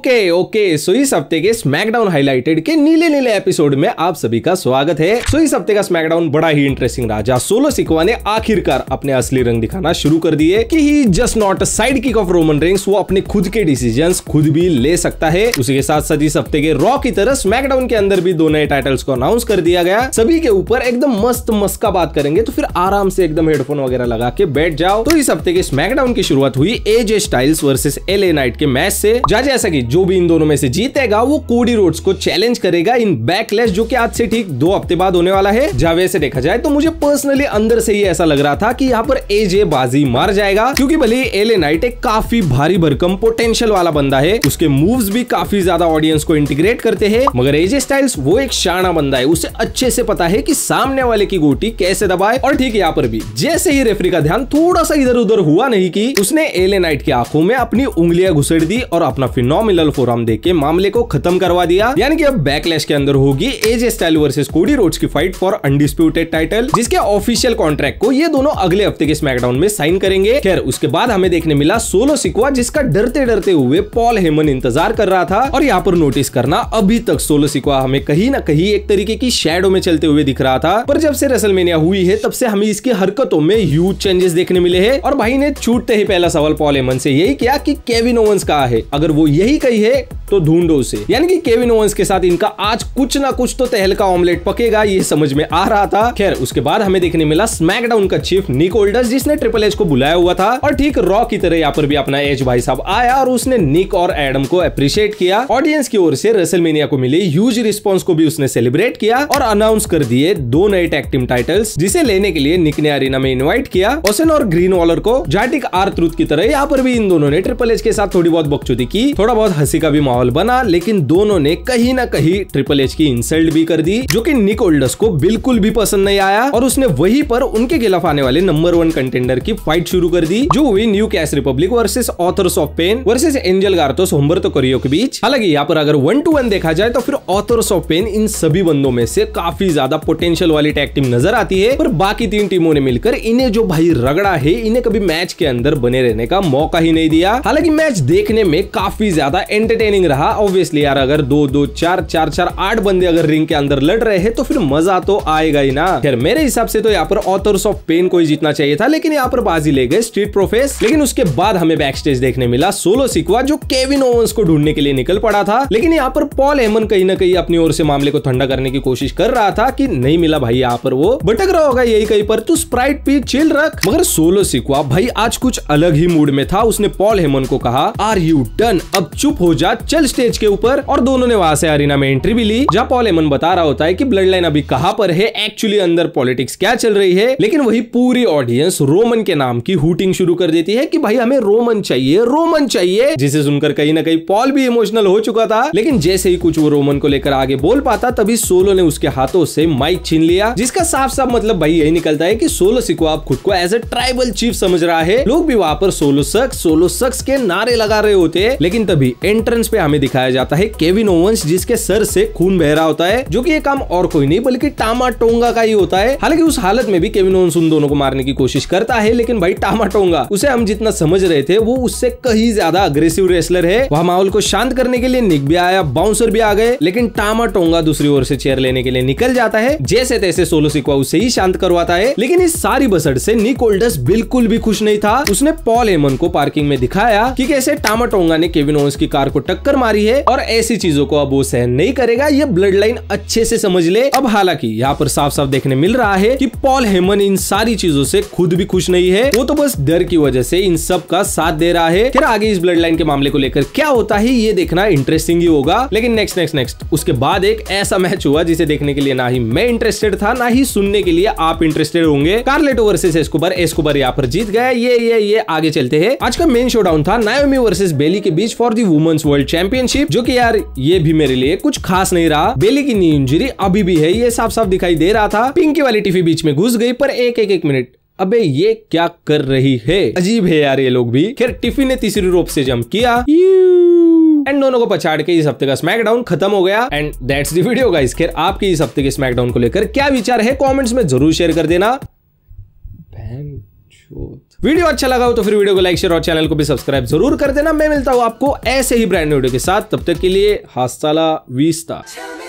okay okay so इस हफ्ते के स्मैकडाउन हाईलाइटेड के नीले नीले एपिसोड में आप सभी का स्वागत है सो इस हफ्ते का स्मैकडाउन बड़ा ही इंटरेस्टिंग रहा जहाँ सोलो सिकवा ने आखिरकार अपने असली रंग दिखाना शुरू कर दिए कि ही just not side kick of Roman Reigns वो अपने खुद के डिसीजन खुद भी ले सकता है उसी के साथ साथ इस हफ्ते के रॉ की तरह स्मैकडाउन के अंदर भी दो नए टाइटल्स को अनाउंस कर दिया गया सभी के ऊपर एकदम मस्त मस्का बात करेंगे तो फिर आराम से एकदम हेडफोन वगैरह लगा के बैठ जाओ तो इस हफ्ते के स्मैकडाउन की शुरुआत हुई AJ Styles versus L A Knight के मैच से जा जैसा की जो भी इन दोनों में से जीतेगा वो कोडी रोड्स को चैलेंज करेगा इन बैकलेश जो कि आज से ठीक दो हफ्ते बाद होने वाला है जहां वैसे देखा जाए तो मुझे पर्सनली अंदर से ही ऐसा लग रहा था कि यहाँ पर एजे बाजी मार जाएगा क्योंकि भले एले नाइट एक काफी भारी भरकम पोटेंशियल वाला बंदा है उसके मूव्स भी काफी ज्यादा ऑडियंस को इंटीग्रेट करते हैं मगर एजे स्टाइल्स वो एक शाना बंदा है उसे अच्छे से पता है कि सामने वाले की गोटी कैसे दबाए और ठीक है यहाँ पर भी जैसे ही रेफरी का ध्यान थोड़ा सा इधर उधर हुआ नहीं की उसने एले नाइट की आंखों में अपनी उंगलियां घुसेड़ दी और अपना फिनोमिनल फोराम फोरम के मामले को खत्म करवा दिया यानी कि अब बैकलैश के अंदर होगी AJ Style versus Cody Rhodes की फाइट फॉर अनडिस्प्यूटेड टाइटल जिसके ऑफिशियल कॉन्ट्रैक्ट को ये दोनों अगले हफ्ते के स्मैकडाउन में साइन करेंगे खैर उसके बाद हमें देखने मिला सोलो सिक्वा जिसका डरते डरते हुए पॉल हेमन इंतजार कर रहा था और यहाँ पर नोटिस करना अभी तक सोलो सिक्वा हमें कहीं ना कहीं एक तरीके की शेडो में चलते हुए दिख रहा था पर जब से रेसलमेनिया हुई है तब से हमें इसकी हरकतों में ह्यूज चेंजेस देखने मिले हैं और भाई ने छूटते ही पहला सवाल पॉल हेमन से यही किया कि केविन ओवंस कहा है अगर वो यही गई है तो ढूंढो उसे यानी कि केविन ओवंस के साथ इनका आज कुछ ना कुछ तो तहलका ऑमलेट पकेगा ये समझ में आ रहा था खैर उसके बाद हमें देखने मिला स्मैकडाउन का चीफ निक ओल्डर्स जिसने ट्रिपल एच को बुलाया हुआ था और ठीक रॉ की तरह यहाँ पर भी अपना एच भाई साहब आया और उसने निक और एडम को अप्रिशिएट किया ऑडियंस की ओर से रेसलमेनिया को मिली ह्यूज रिस्पॉन्स को भी उसने सेलिब्रेट किया और अनाउंस कर दिए दो नए टेक्टिम टाइटल्स जिसे लेने के लिए निक ने अरिना में इन्वाइट किया ओसन और ग्रीन वॉलर को जाटिक आर की तरह यहाँ पर भी इन दोनों ने ट्रिपल एच के साथ थोड़ी बहुत बकचोदी की थोड़ा बहुत हंसी का भी माहौल बना लेकिन दोनों ने कहीं ना कहीं ट्रिपल एच की इंसल्ट भी कर दी जो कि निक ओल्डस को बिल्कुल भी पसंद नहीं आया और उसने वही पर उनके खिलाफ आने वाले नंबर वन कंटेंडर की फाइट शुरू कर दी जो हुई New Catch Republic versus Authors of Pain versus Angel Garza Humberto Carrillo के बीच हालांकि यहाँ पर अगर वन टू वन देखा जाए तो फिर ऑथर्स ऑफ पेन इन सभी बंदों में से काफी ज्यादा पोटेंशियल वाली टैग टीम नजर आती है पर बाकी तीन टीमों ने मिलकर इन्हें जो भाई रगड़ा है इन्हें कभी मैच के अंदर बने रहने का मौका ही नहीं दिया हालांकि मैच देखने में काफी ज्यादा एंटरटेनिंग रहा ऑब्वियसली यार अगर दो दो चार चार चार आठ बंदे अगर रिंग के अंदर लड़ रहे हैं तो फिर मजा तो आएगा ही ना खैर मेरे हिसाब से तो यहाँ पर ऑथर्स ऑफ पेन को ही जीतना चाहिए था लेकिन यहाँ पर बाजी ले गए स्ट्रीट प्रोफेस लेकिन उसके बाद हमें बैक स्टेज देखने मिला सोलो सिक्वा जो केविन ओवंस को ढूंढने के लिए निकल पड़ा था लेकिन यहाँ पर पॉल हेमन कहीं ना कहीं अपनी ओर से मामले को ठंडा करने की कोशिश कर रहा था कि नहीं मिला भाई यहाँ पर वो भटक रहा होगा यही कहीं पर तू स्प्राइट पी चिल रख मगर सोलो सिक्वा भाई आज कुछ अलग ही मूड में था उसने पॉल हेमन को कहा आर यू डन अब चुप पहुंचा चल स्टेज के ऊपर और दोनों ने वहां से अरिना में एंट्री भी ली जहाँ पॉल एमन बता रहा होता है की ब्लड लाइन अभी कहाँ पर है एक्चुअली अंदर पॉलिटिक्स क्या चल रही है लेकिन वही पूरी ऑडियंस रोमन के नाम की हुटिंग शुरू कर देती है की भाई हमें रोमन चाहिए रोमन चाहिए जिसे सुनकर कहीं ना कहीं पॉल भी इमोशनल हो चुका था लेकिन जैसे ही कुछ वो रोमन को लेकर आगे बोल पाता तभी सोलो ने उसके हाथों से माइक छीन लिया जिसका साफ साफ मतलब भाई यही निकलता है कि सोलो सिको आप खुद को एज ए ट्राइबल चीफ समझ रहा है लोग भी वहाँ पर सोलो सक्स सोलो सक्स के नारे लगा रहे होते लेकिन तभी एंट्रेंस पे हमें दिखाया जाता है केविन ओवंस जिसके सर से खून बह रहा होता है जो कि ये काम और कोई नहीं बल्कि टामा टोंगा का ही होता है हालांकि उस हालत में भी केविन ओवंस उन दोनों को मारने की कोशिश करता है लेकिन भाई टामा टोंगा उसे हम जितना समझ रहे थे वो उससे कहीं ज्यादा अग्रेसिव रेसलर है वह माहौल को शांत करने के लिए निक भी आया बाउंसर भी आ गए लेकिन टामा टोंगा दूसरी ओर से चेयर लेने के लिए निकल जाता है जैसे तैसे सोलो सिक्वा उसे ही शांत करवाता है लेकिन इस सारी बसड़ से निक ओल्डस बिल्कुल भी खुश नहीं था उसने पॉल हेमन को पार्किंग में दिखाया कि कैसे टामा टोंगा ने केविन ओवंस की की कार को टक्कर मारी है और ऐसी चीजों को अब वो सहन नहीं करेगा ये ब्लड लाइन अच्छे से समझ ले अब हालांकि यहाँ पर साफ साफ देखने मिल रहा है कि पॉल हेमन इन सारी चीजों से खुद भी खुश नहीं है वो तो बस डर की वजह से इन सब का साथ दे रहा है फिर आगे इस ब्लड लाइन के मामले को लेकर क्या होता है ये देखना इंटरेस्टिंग ही होगा लेकिन नेक्स्ट नेक्स्ट नेक्स्ट उसके बाद एक ऐसा मैच हुआ जिसे देखने के लिए ना ही मैं इंटरेस्टेड था ना ही सुनने के लिए आप इंटरेस्टेड होंगे कार्लेटो वर्सेस एस्कोबर एस्कोबर यहाँ पर जीत गया ये ये ये आगे चलते हैं आज का मेन शो डाउन था नायोमी वर्सेस बेली के बीच for the women's world championship जो कि यार ये भी मेरे लिए कुछ खास नहीं रहा बेली की नी इंजरी अभी भी है ये साफ साफ दिखाई दे रहा था पिंकी वाली टिफी बीच में घुस गई पर एक एक एक मिनट अबे ये क्या कर रही है अजीब है यार ये लोग भी खैर टिफी ने तीसरी रोप से जंप किया एंड दोनों को पछाड़ के इस हफ्ते का स्मैकडाउन खत्म हो गया and that's the video guys खैर आपके इस हफ्ते के स्मैकडाउन को लेकर क्या विचार है कमेंट्स में जरूर शेयर कर देना वीडियो अच्छा लगा हो तो फिर वीडियो को लाइक शेयर और चैनल को भी सब्सक्राइब जरूर कर देना मैं मिलता हूँ आपको ऐसे ही ब्रांड वीडियो के साथ तब तक के लिए हास्ताला वीस्ता